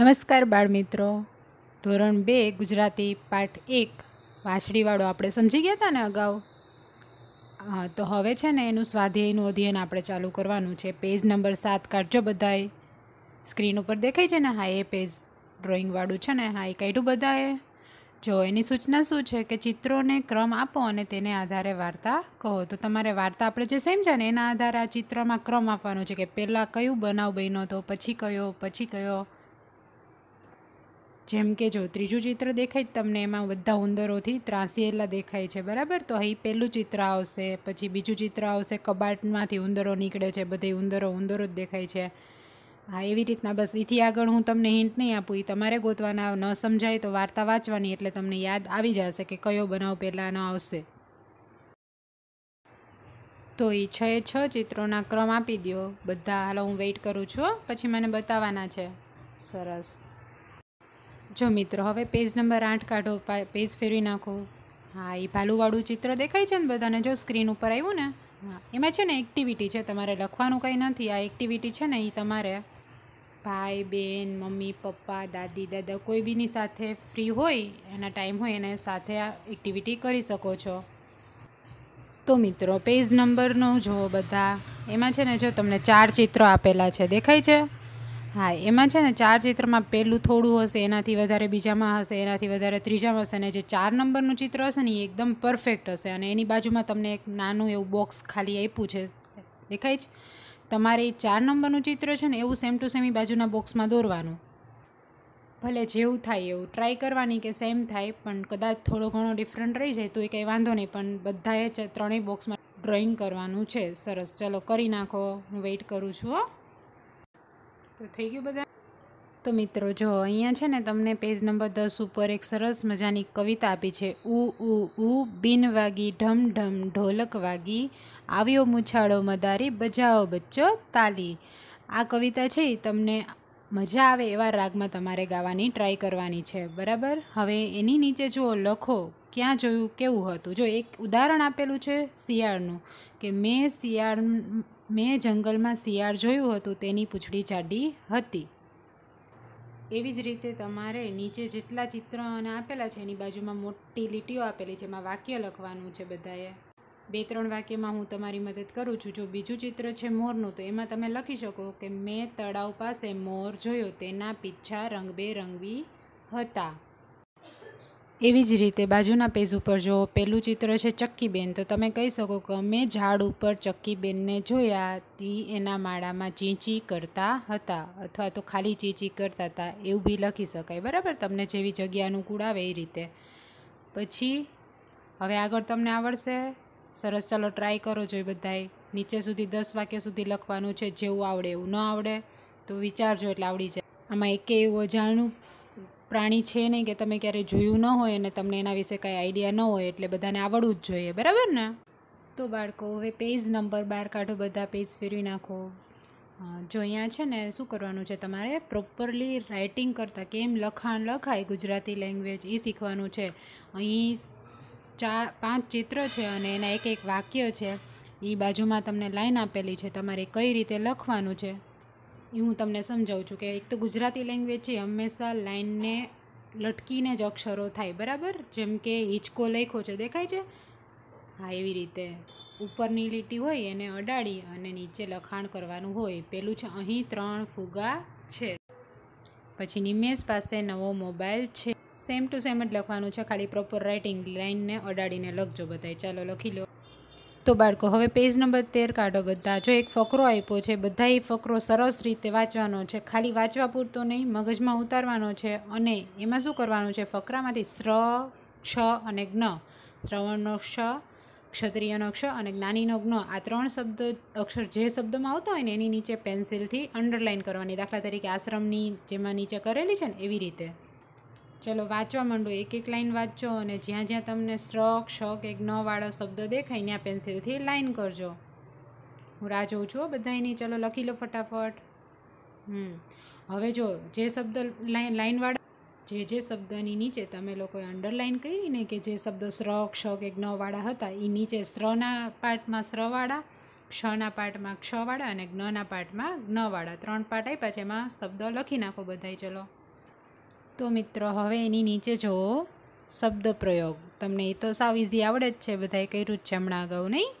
નમસ્કાર બાળમિત્રો ધોરણ બે ગુજરાતી પાઠ એક વાછડીવાળો આપણે સમજી ગયા હતા ને અગાઉ હા તો હવે છે ને એનું સ્વાધ્યાયનું અધ્યયન આપણે ચાલુ કરવાનું છે પેજ નંબર સાત કાઢજો બધાએ સ્ક્રીન ઉપર દેખાય છે ને હા એ પેજ ડ્રોઈંગવાળું છે ને હા એ કાઢ્યું બધાએ જો એની સૂચના શું છે કે ચિત્રોને ક્રમ આપો અને તેને આધારે વાર્તા કહો તો તમારે વાર્તા આપણે જે સેમ છે ને એના આધારે આ ચિત્રમાં ક્રમ આપવાનો છે કે પહેલાં કયું બનાવ બન્યો હતો પછી કયો પછી કયો જેમ કે જો ત્રીજું ચિત્ર દેખાય તમને એમાં બધા ઉંદરોથી ત્રાસીયેલા દેખાય છે બરાબર તો અહીં પહેલું ચિત્ર આવશે પછી બીજું ચિત્ર આવશે કબાટમાંથી ઉંદરો નીકળે છે બધે ઉંદરો ઉંદરો જ દેખાય છે હા એવી રીતના બસ એથી આગળ હું તમને હિન્ટ નહીં આપું એ તમારે ગોતવાના ન સમજાય તો વાર્તા વાંચવાની એટલે તમને યાદ આવી જશે કે કયો બનાવ પહેલાંનો આવશે તો એ છ એ છ ચિત્રોના ક્રમ આપી દો બધા હાલો હું વેઇટ કરું છું પછી મને બતાવવાના છે સરસ જો મિત્રો હવે પેજ નંબર આઠ કાઢો પેજ ફેરવી નાખો હા એ ભાલુવાળું ચિત્ર દેખાય છે ને બધાને જો સ્ક્રીન ઉપર આવ્યું ને હા એમાં છે ને એક્ટિવિટી છે તમારે લખવાનું કંઈ નથી આ એક્ટિવિટી છે ને એ તમારે ભાઈ બહેન મમ્મી પપ્પા દાદી દાદા કોઈ બીની સાથે ફ્રી હોય એના ટાઈમ હોય એને સાથે આ એક્ટિવિટી કરી શકો છો તો મિત્રો પેજ નંબરનો જુઓ બધા એમાં છે ને જો તમને ચાર ચિત્રો આપેલા છે દેખાય છે હા એમાં છે ને ચાર ચિત્રમાં પહેલું થોડું હશે એનાથી વધારે બીજામાં હશે એનાથી વધારે ત્રીજામાં હશે અને જે ચાર નંબરનું ચિત્ર હશે ને એ એકદમ પરફેક્ટ હશે અને એની બાજુમાં તમને એક નાનું એવું બોક્સ ખાલી આપ્યું છે દેખાય છે તમારે ચાર નંબરનું ચિત્ર છે ને એવું સેમ ટુ સેમ બાજુના બોક્સમાં દોરવાનું ભલે જેવું થાય એવું ટ્રાય કરવાની કે સેમ થાય પણ કદાચ થોડો ઘણો ડિફરન્ટ રહી જાય તો એ કંઈ વાંધો નહીં પણ બધાએ ત્રણેય બોક્સમાં ડ્રોઈંગ કરવાનું છે સરસ ચલો કરી નાખો હું વેઇટ કરું છું હો તો થઈ ગયું બધા તો મિત્રો જો અહીંયા છે ને તમને પેજ નંબર દસ ઉપર એક સરસ મજાની કવિતા આપી છે ઉ ઉ ઉ બિન વાગી ઢમ ઢમ ઢોલક વાગી આવ્યો મુછાળો મદારી બજાઓ બચ્ચો તાલી આ કવિતા છે એ તમને મજા આવે એવા રાગમાં તમારે ગાવાની ટ્રાય કરવાની છે બરાબર હવે એની નીચે જુઓ લખો ક્યાં જોયું કેવું હતું જો એક ઉદાહરણ આપેલું છે શિયાળનું કે મેં શિયાળ મેં જંગલમાં શિયાળ જોયું હતું તેની પૂંછડી જાડી હતી એવી જ રીતે તમારે નીચે જેટલા ચિત્રને આપેલા છે એની બાજુમાં મોટી લીટીઓ આપેલી છે એમાં વાક્ય લખવાનું છે બધાએ બે ત્રણ વાક્યમાં હું તમારી મદદ કરું છું જો બીજું ચિત્ર છે મોરનું તો એમાં તમે લખી શકો કે મેં તળાવ પાસે મોર જોયો તેના પીછા રંગબેરંગી હતા એવી જ રીતે બાજુના પેજ ઉપર જો પહેલું ચિત્ર છે ચક્કીબેન તો તમે કહી શકો કે અમે ઝાડ ઉપર ચક્કીબેનને જોયા તી એના માળામાં ચીંચી કરતા હતા અથવા તો ખાલી ચીંચી કરતા હતા એવું બી લખી શકાય બરાબર તમને જેવી જગ્યા અનુકૂળ આવે એ રીતે પછી હવે આગળ તમને આવડશે સરસ ચાલો ટ્રાય કરો જો બધાએ નીચે સુધી દસ વાગ્યા સુધી લખવાનું છે જેવું આવડે એવું ન આવડે તો વિચારજો એટલે આવડી જાય આમાં એકે એવું અજાણું પ્રાણી છે નહીં કે તમે ક્યારેય જોયું ન હોય અને તમને એના વિશે કાંઈ આઈડિયા ન હોય એટલે બધાને આવડવું જ જોઈએ બરાબર ને તો બાળકો હવે પેજ નંબર બહાર કાઢો બધા પેજ ફેરવી નાખો જો અહીંયા છે ને શું કરવાનું છે તમારે પ્રોપરલી રાઇટિંગ કરતાં કેમ લખાણ લખાય ગુજરાતી લેંગ્વેજ એ શીખવાનું છે અહીં ચાર પાંચ ચિત્ર છે અને એના એક એક વાક્ય છે એ બાજુમાં તમને લાઈન આપેલી છે તમારે કઈ રીતે લખવાનું છે એ હું તમને સમજાવું છું કે એક તો ગુજરાતી લેંગ્વેજ છે હંમેશા લાઇનને લટકીને જ અક્ષરો થાય બરાબર જેમ કે હિંચકો લખ્યો છે દેખાય છે હા એવી રીતે ઉપરની લીટી હોય એને અડાડી અને નીચે લખાણ કરવાનું હોય પેલું છે અહીં ત્રણ ફુગા છે પછી નિમેશ પાસે નવો મોબાઈલ છે સેમ ટુ સેમ જ લખવાનું છે ખાલી પ્રોપર રાઇટિંગ લાઇનને અડાડીને લખજો બધાય ચાલો લખી લો તો બાળકો હવે પેજ નંબર તેર કાઢો બધા જો એક ફકરો આપ્યો છે બધા એ ફકરો સરસ રીતે વાંચવાનો છે ખાલી વાંચવા પૂરતો નહીં મગજમાં ઉતારવાનો છે અને એમાં શું કરવાનું છે ફકરામાંથી શ્ર ક્ષ અને જ્ઞ શ્રવણનો ક્ષ ક્ષત્રિયનો ક્ષ અને જ્ઞાનીનો જ્ઞ આ ત્રણ શબ્દ અક્ષર જે શબ્દમાં આવતો હોય ને એની નીચે પેન્સિલથી અંડરલાઇન કરવાની દાખલા તરીકે આશ્રમની જેમાં નીચે કરેલી છે ને એવી રીતે ચલો વાંચવા માંડો એક એક લાઇન વાંચો અને જ્યાં જ્યાં તમને શ્ર ક્ષ કે જ્ઞવાળો શબ્દ દેખાય ત્યાં પેન્સિલથી લાઇન કરજો હું રાહ જોઉં છું બધા એની ચલો લખી લો ફટાફટ હમ હવે જો જે શબ્દ લાઇન લાઇનવાળા જે જે શબ્દની નીચે તમે લોકોએ અંડરલાઇન કરીને કે જે શબ્દ શ્ર ક્ષ કે જ્ઞવાળા હતા એ નીચે શ્રના પાર્ટમાં શ્રવાળા ક્ષના પાર્ટમાં ક્ષવાળા અને જ્ઞના પાર્ટમાં જ્ઞવાળા ત્રણ પાર્ટ આપ્યા છે એમાં શબ્દ લખી નાખો બધાય ચલો તો મિત્રો હવે એની નીચે જુઓ શબ્દ પ્રયોગ તમને એ તો સાવ ઇઝી આવડે જ છે બધાએ કર્યું જ છે હમણાં અગાઉ નહીં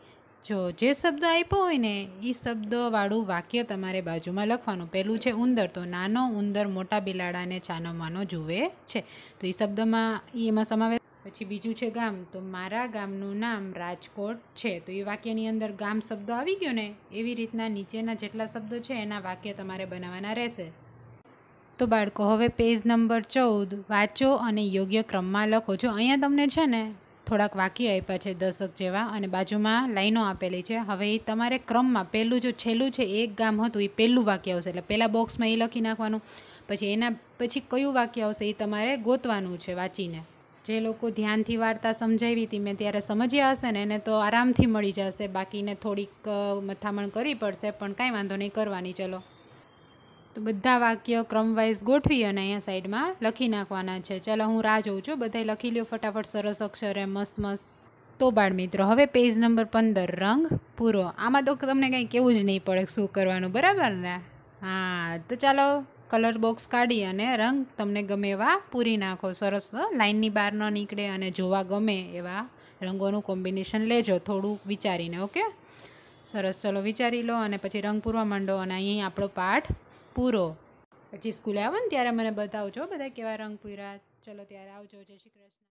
જો જે શબ્દ આપ્યો હોય ને એ શબ્દવાળું વાક્ય તમારે બાજુમાં લખવાનું પહેલું છે ઉંદર તો નાનો ઉંદર મોટા બિલાડાને છાનો માનો જુએ છે તો એ શબ્દમાં એમાં સમાવેશ પછી બીજું છે ગામ તો મારા ગામનું નામ રાજકોટ છે તો એ વાક્યની અંદર ગામ શબ્દો આવી ગયો ને એવી રીતના નીચેના જેટલા શબ્દો છે એના વાક્ય તમારે બનાવવાના રહેશે તો બાળકો હવે પેજ નંબર ચૌદ વાંચો અને યોગ્ય ક્રમમાં લખો જો અહીંયા તમને છે ને થોડાક વાક્ય આપ્યા છે દશક જેવા અને બાજુમાં લાઈનો આપેલી છે હવે એ તમારે ક્રમમાં પહેલું જો છેલ્લું છે એક ગામ હતું એ પહેલું વાક્ય આવશે એટલે પહેલાં બોક્સમાં એ લખી નાખવાનું પછી એના પછી કયું વાક્ય આવશે એ તમારે ગોતવાનું છે વાંચીને જે લોકો ધ્યાનથી વાર્તા સમજાવી હતી મેં ત્યારે સમજ્યા હશે ને એને તો આરામથી મળી જશે બાકીને થોડીક મથામણ કરવી પડશે પણ કાંઈ વાંધો નહીં કરવાની ચલો તો બધા વાક્ય ક્રમવાઇઝ ગોઠવી અને અહીંયા સાઈડમાં લખી નાખવાના છે ચાલો હું રાહ જોઉં છું બધા લખી લ્યો ફટાફટ સરસ અક્ષરે મસ્ત મસ્ત તો બાળ મિત્રો હવે પેજ નંબર પંદર રંગ પૂરો આમાં તો તમને કંઈ કેવું જ નહીં પડે શું કરવાનું બરાબર ને હા તો ચાલો કલર બોક્સ કાઢી અને રંગ તમને ગમે એવા પૂરી નાખો સરસ લાઇનની બહાર ન નીકળે અને જોવા ગમે એવા રંગોનું કોમ્બિનેશન લેજો થોડું વિચારીને ઓકે સરસ ચલો વિચારી લો અને પછી રંગ પૂરવા માંડો અને અહીં આપણો પાઠ પૂરો પછી સ્કૂલે આવો ને ત્યારે મને બતાવજો બધા કેવા રંગ પૂર્યા ચલો ત્યારે આવજો જય શ્રી કૃષ્ણ